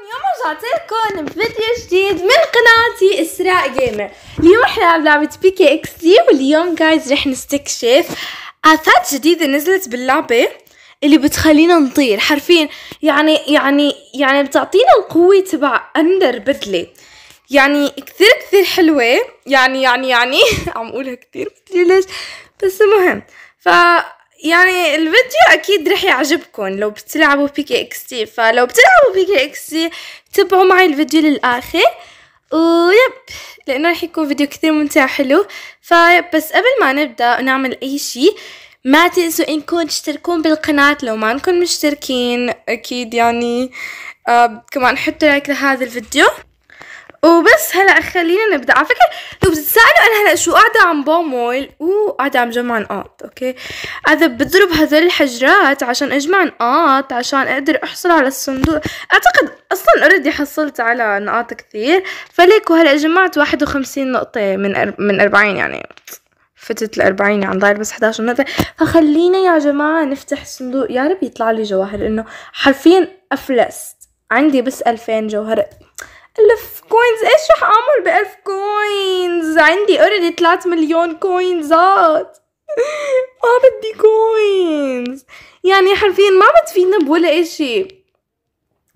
اليوم رجعت لكم بفيديو جديد من قناتي اسراء جيمر اليوم رح نلعب لعبة بي كي اكس دي واليوم جايز رح نستكشف افات جديدة نزلت باللعبة اللي بتخلينا نطير حرفيا يعني يعني يعني بتعطينا القوة تبع اندر بدلة يعني كثير كثير حلوة يعني يعني يعني عم اقولها كثير ليش بس المهم ف يعني الفيديو اكيد رح يعجبكم لو بتلعبوا بي كي اكس تي فلو بتلعبوا بي كي اكس تي تبعوا معي الفيديو للاخر ويب لانه رح يكون فيديو كثير ممتع حلو فيب بس قبل ما نبدا ونعمل اي شيء ما تنسوا انكم تشتركون بالقناة لو ما انكم مشتركين اكيد يعني آه كمان حطوا لايك لهذا الفيديو وبس هلا خلينا نبدا على فكره لو بتتسالوا انا هلا شو قاعده عم بعمل اوه قاعده عم جمع نقاط اوكي قاعده بضرب هذول الحجرات عشان اجمع نقاط عشان اقدر احصل على الصندوق اعتقد اصلا اوريدي حصلت على نقاط كثير فليكو هلا جمعت واحد وخمسين نقطه من من 40 يعني فتت 40 عم ضايل بس 11 نقطة فخلينا يا جماعة نفتح الصندوق يا رب يطلع لي جواهر إنه حرفيا أفلست عندي بس 2000 جوهر ألف كوينز إيش رح أعمل بألف كوينز عندي أوريدي تلات مليون كوينزات ما بدي كوينز يعني حرفيا ما بتفيدنا بولا إشي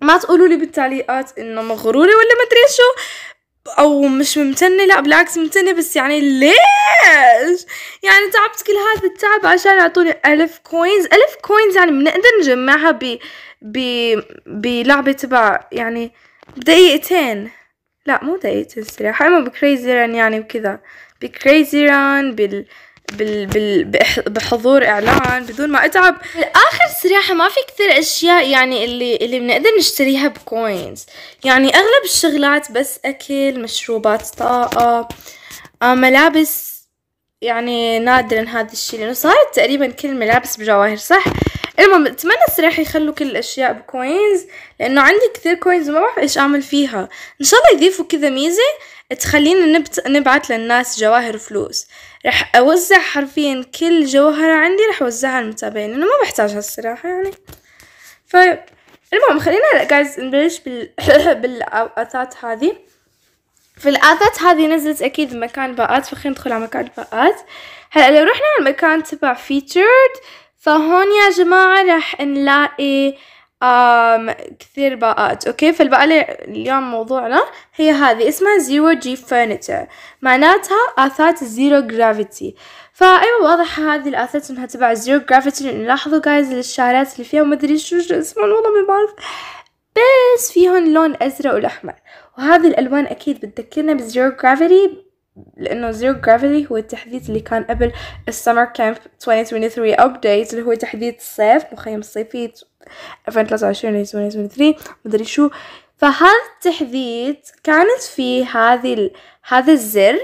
ما تقولوا لي بالتعليقات إنه مغرورة ولا مدري شو او مش ممتنه لا بالعكس ممتنه بس يعني ليش يعني تعبت كل هذا التعب عشان يعطوني ألف كوينز ألف كوينز يعني بنقدر نجمعها ب ب بلعبه تبع يعني دقيقتين لا مو دقيقتين سريع اما بكريزي ران يعني وكذا بكريزي ران بال بال... بال... بحضور اعلان بدون ما اتعب الاخر صراحه ما في كثير اشياء يعني اللي اللي بنقدر نشتريها بكوينز يعني اغلب الشغلات بس اكل مشروبات طاقه آه، ملابس يعني نادرا هذا الشيء لانه صارت تقريبا كل الملابس بجواهر صح المهم اتمنى الصراحه يخلوا كل الاشياء بكوينز لانه عندي كثير كوينز وما بعرف ايش اعمل فيها ان شاء الله يضيفوا كذا ميزه تخلينا نبت... نبعت للناس جواهر فلوس رح اوزع حرفيا كل جوهرة عندي رح اوزعها للمتابعين لانه ما بحتاجها الصراحة يعني ف طيب، المهم خلينا هلا جايز نبلش بال... بالاثاث هذه في الاثات هذه نزلت اكيد بمكان باقات فخلينا ندخل على مكان باقات هلا لو رحنا على المكان تبع فيتشرد فهون يا جماعة رح نلاقي آم كثير باقات اوكي فالباقة اليوم موضوعنا هي هذه اسمها زيرو جي فرنتشر معناتها اثاث زيرو جرافيتي فايوه واضح هذه الاثاث انها تبع زيرو جرافيتي لانه لاحظوا جايز الشعرات اللي فيها ومدري شو اسمهم والله ما بعرف بس فيهم لون ازرق والاحمر وهذه الالوان اكيد بتذكرنا بزيرو جرافيتي لانه زيرو جرافيتي هو التحديث اللي كان قبل السمر كامب 2023 ابديت اللي هو تحديث الصيف مخيم الصيفي 2023 مدري شو فهذا التحديث كانت فيه هذه ال... هذا الزر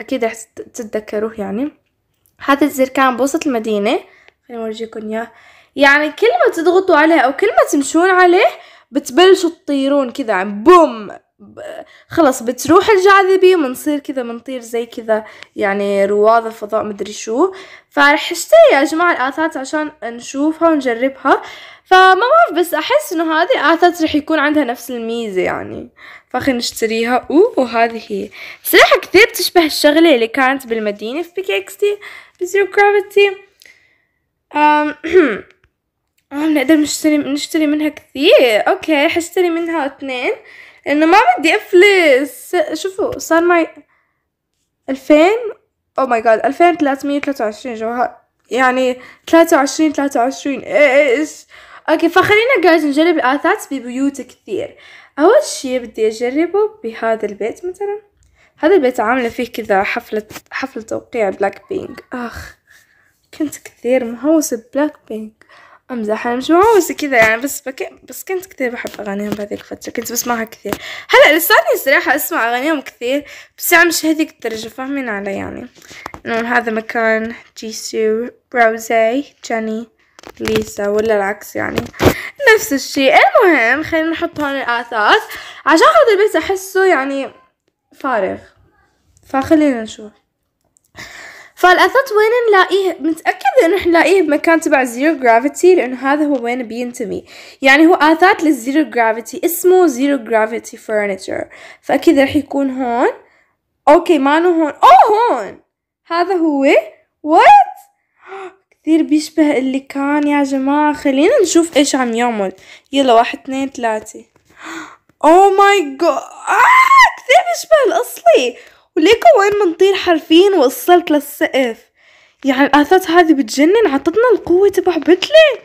اكيد رح تتذكروه يعني هذا الزر كان بوسط المدينه خليني اورجيكم اياه يعني كل ما تضغطوا عليه او كل ما تمشون عليه بتبلشوا تطيرون كذا بوم خلص بتروح الجاذبية ومنصير كذا منطير زي كذا يعني رواد الفضاء مدري شو فرح اشتري يا جماعة الآثات عشان نشوفها ونجربها فما بعرف بس أحس إنه هذه الآثات رح يكون عندها نفس الميزة يعني فخلينا نشتريها وهذه هي صراحة كثير بتشبه الشغلة اللي كانت بالمدينة في بيك اكس تي بزيرو كرافيتي نقدر نشتري نشتري منها كثير اوكي حشتري منها اثنين انه ما بدي افلس شوفوا صار معي الفين او ماي جاد الفين تلاتمية تلاتة وعشرين جوهر يعني ثلاثة وعشرين ثلاثة وعشرين ايش اوكي فخلينا جايز نجرب الاثاث ببيوت كثير اول شي بدي اجربه بهذا البيت مثلا هذا البيت عاملة فيه كذا حفلة حفلة توقيع بلاك بينك اخ كنت كثير مهووسة بلاك بينك امزح انا مش مهووسه كذا يعني بس بك... بس كنت كثير بحب اغانيهم بهذيك الفتره كنت بسمعها كثير هلا لساتني الصراحه اسمع اغانيهم كثير بس يعني مش هذيك الدرجه فاهمين علي يعني انه هذا مكان جيسو بروزي جاني ليسا ولا العكس يعني نفس الشيء المهم خلينا نحط هون الاثاث عشان خاطر البيت احسه يعني فارغ فخلينا نشوف فالأثاث وين نلاقيه متأكدة إنه نلاقيه بمكان تبع زيرو جرافيتي لأنه هذا هو وين بينتمي يعني هو آثاث للزيرو جرافيتي اسمه زيرو جرافيتي فرنتشر فأكيد رح يكون هون أوكي مانو هون أوه هون هذا هو وات كثير بيشبه اللي كان يا جماعة خلينا نشوف إيش عم يعمل يلا واحد اثنين ثلاثة او ماي جاد كثير بيشبه الأصلي وليكو وين منطير حرفيا وصلت للسقف يعني الآثاث هذه بتجنن عطتنا القوة تبع بتلة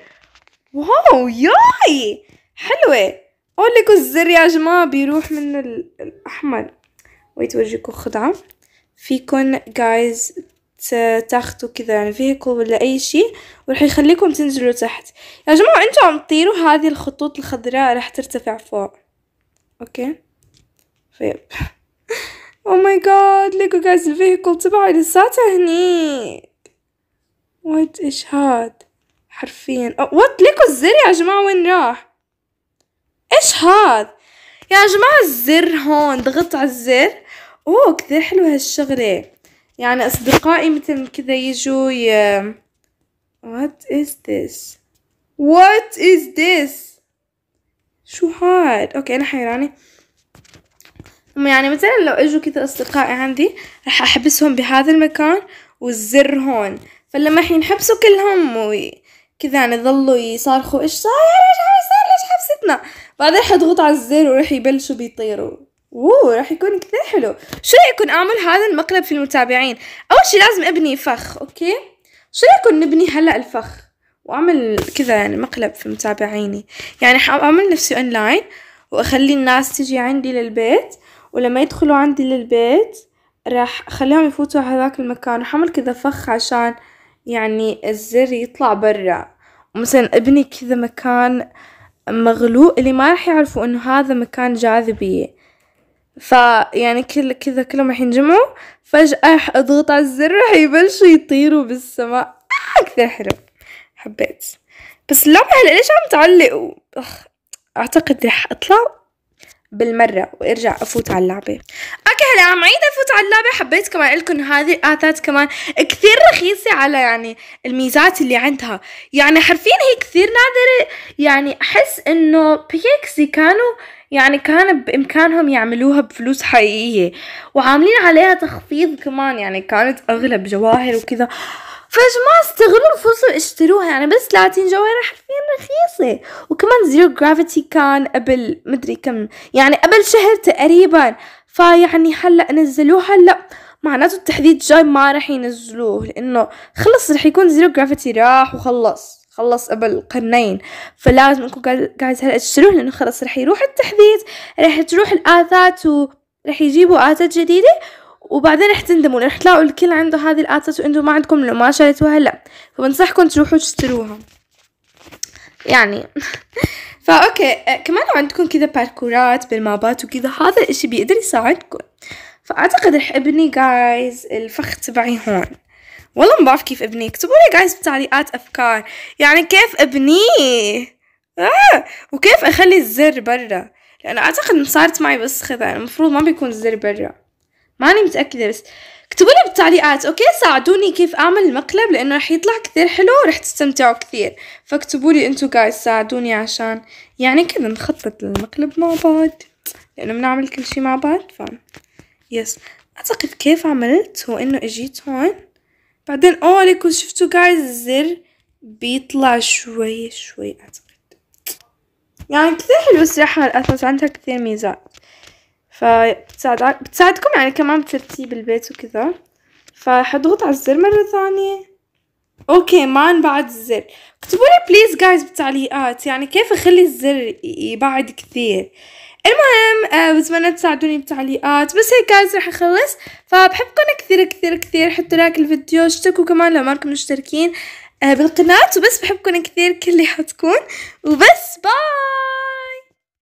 واو ياي حلوة أوليكو الزر يا جماعة بيروح منه الأحمر ويت خدعة فيكن جايز تاخدوا كذا يعني فيهيكل ولا أي شيء ورح يخليكم تنزلوا تحت يا جماعة انتوا عم تطيروا هذه الخطوط الخضراء رح ترتفع فوق اوكي فيب او ماي جاد ليكو جايز الفيهيكل تبعي لساته هني وات ايش هاد حرفيا وات oh, ليكو الزر يا جماعة وين راح ايش هاد يا جماعة الزر هون ضغط على الزر اوه كثير حلو هالشغلة يعني اصدقائي مثل كذا يجوا ي... What is this? What is this? شو هاد؟ اوكي انا حيراني يعني مثلا لو اجوا كذا اصدقائي عندي راح احبسهم بهذا المكان والزر هون فلما الحين حبسوا كلهم وكذا يعني ظلوا يصارخوا ايش صاير ايش صار ليش حبستنا بعدين حضغط على الزر وراح يبلشوا بيطيروا اوه راح يكون كثير حلو شو رايكم اعمل هذا المقلب في المتابعين اول شي لازم ابني فخ اوكي شو رايكم نبني هلا الفخ واعمل كذا يعني مقلب في متابعيني يعني حاعمل نفسي اونلاين واخلي الناس تجي عندي للبيت ولما يدخلوا عندي للبيت راح اخليهم يفوتوا هذاك المكان وحمل كذا فخ عشان يعني الزر يطلع برا ومثلا ابني كذا مكان مغلوق اللي ما راح يعرفوا انه هذا مكان جاذبية فيعني كل كذا كلهم راح ينجمعوا فجأة راح اضغط على الزر راح يبلشوا يطيروا بالسماء آه كثير حلو حبيت بس لا ليش عم تعلقوا اعتقد راح اطلع بالمرة وارجع افوت على اللعبة اوكي هلا عم عيد افوت على اللعبة حبيت كمان لكم هذه الاتات كمان كثير رخيصة على يعني الميزات اللي عندها يعني حرفيا هي كثير نادرة يعني احس انه بيكسي كانوا يعني كان بامكانهم يعملوها بفلوس حقيقية وعاملين عليها تخفيض كمان يعني كانت اغلب جواهر وكذا فجماعة استغلوا الفرصة واشتروها يعني بس 30 جوهرة حرفيا رخيصة وكمان زيرو جرافيتي كان قبل مدري كم يعني قبل شهر تقريبا فيعني هلا نزلوه هلا معناته التحديد جاي ما رح ينزلوه لانه خلص رح يكون زيرو جرافيتي راح وخلص خلص قبل قرنين فلازم انكم قاعد هلا تشتروه لانه خلص رح يروح التحديث رح تروح الاثات ورح يجيبوا اثات جديده وبعدين رح تندموا رح تلاقوا الكل عنده هذه الاتس وانتم ما عندكم لو ما شريتوها هلا فبنصحكم تروحوا تشتروها يعني فا اوكي أه، كمان لو عندكم كذا باركورات بالمابات وكذا هذا الاشي بيقدر يساعدكم فاعتقد رح ابني جايز الفخ تبعي هون والله ما بعرف كيف ابنيه اكتبوا لي جايز بتعليقات افكار يعني كيف ابنيه آه. وكيف اخلي الزر برا لانه اعتقد صارت معي بس خذا المفروض ما بيكون الزر برا ماني متأكدة بس اكتبوا لي بالتعليقات اوكي ساعدوني كيف اعمل المقلب لانه رح يطلع كثير حلو ورح تستمتعوا كثير فاكتبوا لي انتو جايز ساعدوني عشان يعني كذا نخطط للمقلب مع بعض لانه بنعمل كل شي مع بعض ف يس اعتقد كيف عملت هو انه اجيت هون بعدين اوه لكم شفتوا جايز الزر بيطلع شوي شوي اعتقد يعني كثير حلو الصراحة الأثاث عندها كثير ميزات فبتساعد بتساعدكم يعني كمان بترتيب البيت وكذا فحضغط على الزر مرة ثانية اوكي ما بعد الزر اكتبوا لي بليز جايز بالتعليقات يعني كيف اخلي الزر يبعد كثير المهم آه، بتمنى تساعدوني بالتعليقات بس هيك جايز رح اخلص فبحبكم كثير كثير كثير حطوا لايك الفيديو اشتركوا كمان لو ما كنتوا مشتركين آه، بالقناة وبس بحبكم كثير كل حتكون وبس باي